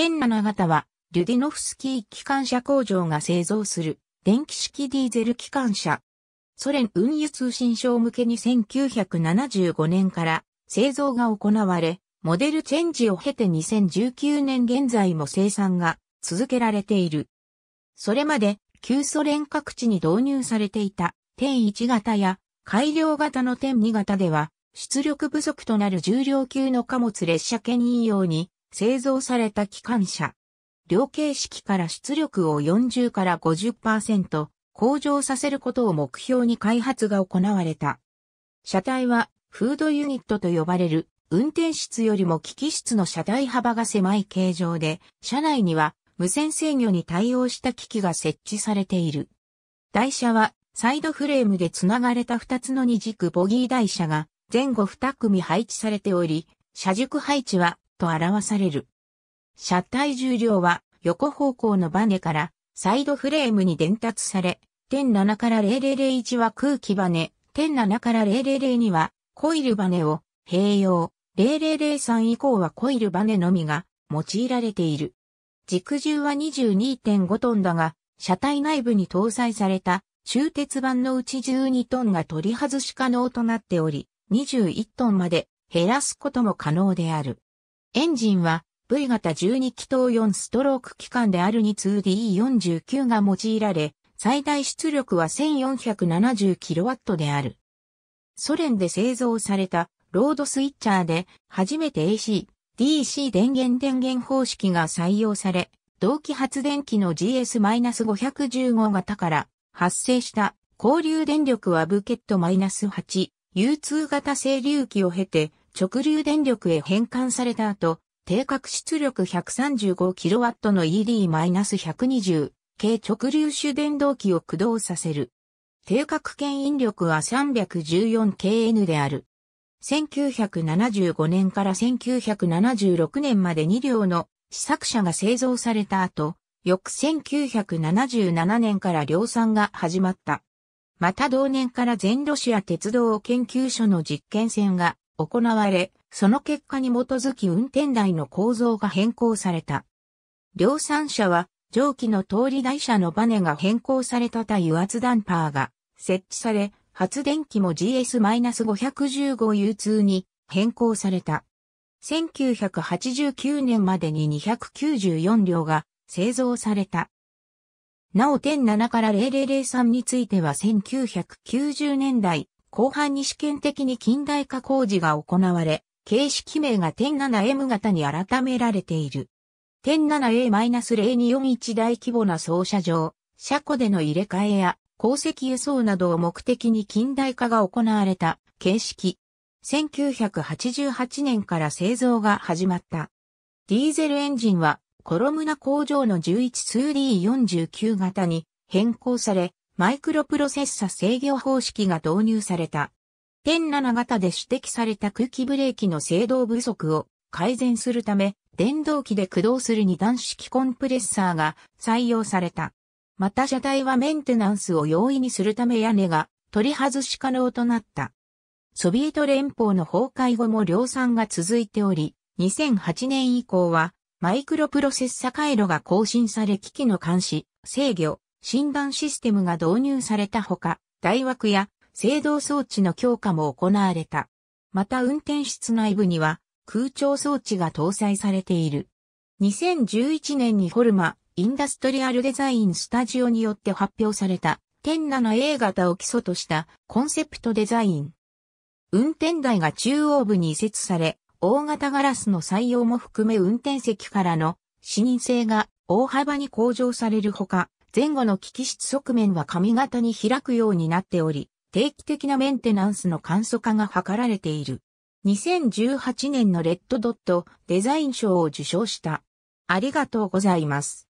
天7型は、リュディノフスキー機関車工場が製造する電気式ディーゼル機関車。ソ連運輸通信省向けに1975年から製造が行われ、モデルチェンジを経て2019年現在も生産が続けられている。それまで旧ソ連各地に導入されていた点1型や改良型の点2型では出力不足となる重量級の貨物列車牽引用に製造された機関車。量形式から出力を40から50%向上させることを目標に開発が行われた。車体はフードユニットと呼ばれる運転室よりも機器室の車体幅が狭い形状で、車内には無線制御に対応した機器が設置されている。台車はサイドフレームで繋がれた2つの二軸ボギー台車が前後2組配置されており、車軸配置はと表される。車体重量は横方向のバネからサイドフレームに伝達され、点7から0001は空気バネ、点7から0002はコイルバネを併用、0003以降はコイルバネのみが用いられている。軸重は22.5トンだが、車体内部に搭載された中鉄板のうち12トンが取り外し可能となっており、21トンまで減らすことも可能である。エンジンは V 型12気筒4ストローク機関である 2-2DE49 が用いられ、最大出力は 1470kW である。ソ連で製造されたロードスイッチャーで初めて AC、DC 電源電源方式が採用され、同期発電機の GS-515 型から発生した交流電力はブケット -8、U2 型整流器を経て直流電力へ変換された後、定格出力 135kW の ED-120 k 直流主電動機を駆動させる。定格牽引力は 314kN である。1975年から1976年まで2両の試作車が製造された後、翌1977年から量産が始まった。また同年から全ロシア鉄道研究所の実験船が行われ、その結果に基づき運転台の構造が変更された。量産車は蒸気の通り台車のバネが変更された対油圧ダンパーが設置され、発電機も GS-515U2 に変更された。1989年までに294両が製造された。なお点7から0003については1990年代後半に試験的に近代化工事が行われ、形式名が点 7M 型に改められている。点 7A-0241 大規模な操車場、車庫での入れ替えや、鉱石輸送などを目的に近代化が行われた形式。1988年から製造が始まった。ディーゼルエンジンはコロムナ工場の 11-2D49 型に変更され、マイクロプロセッサ制御方式が導入された。ン7型で指摘された空気ブレーキの制動不足を改善するため、電動機で駆動する二段式コンプレッサーが採用された。また車体はメンテナンスを容易にするため屋根が取り外し可能となった。ソビエト連邦の崩壊後も量産が続いており、2008年以降はマイクロプロセッサ回路が更新され機器の監視、制御、診断システムが導入されたほか、大枠や制動装置の強化も行われた。また運転室内部には空調装置が搭載されている。2011年にホルマインダストリアルデザインスタジオによって発表された、天7 A 型を基礎としたコンセプトデザイン。運転台が中央部に移設され、大型ガラスの採用も含め運転席からの視認性が大幅に向上されるほか、前後の機器室側面は髪型に開くようになっており、定期的なメンテナンスの簡素化が図られている。2018年のレッドドットデザイン賞を受賞した。ありがとうございます。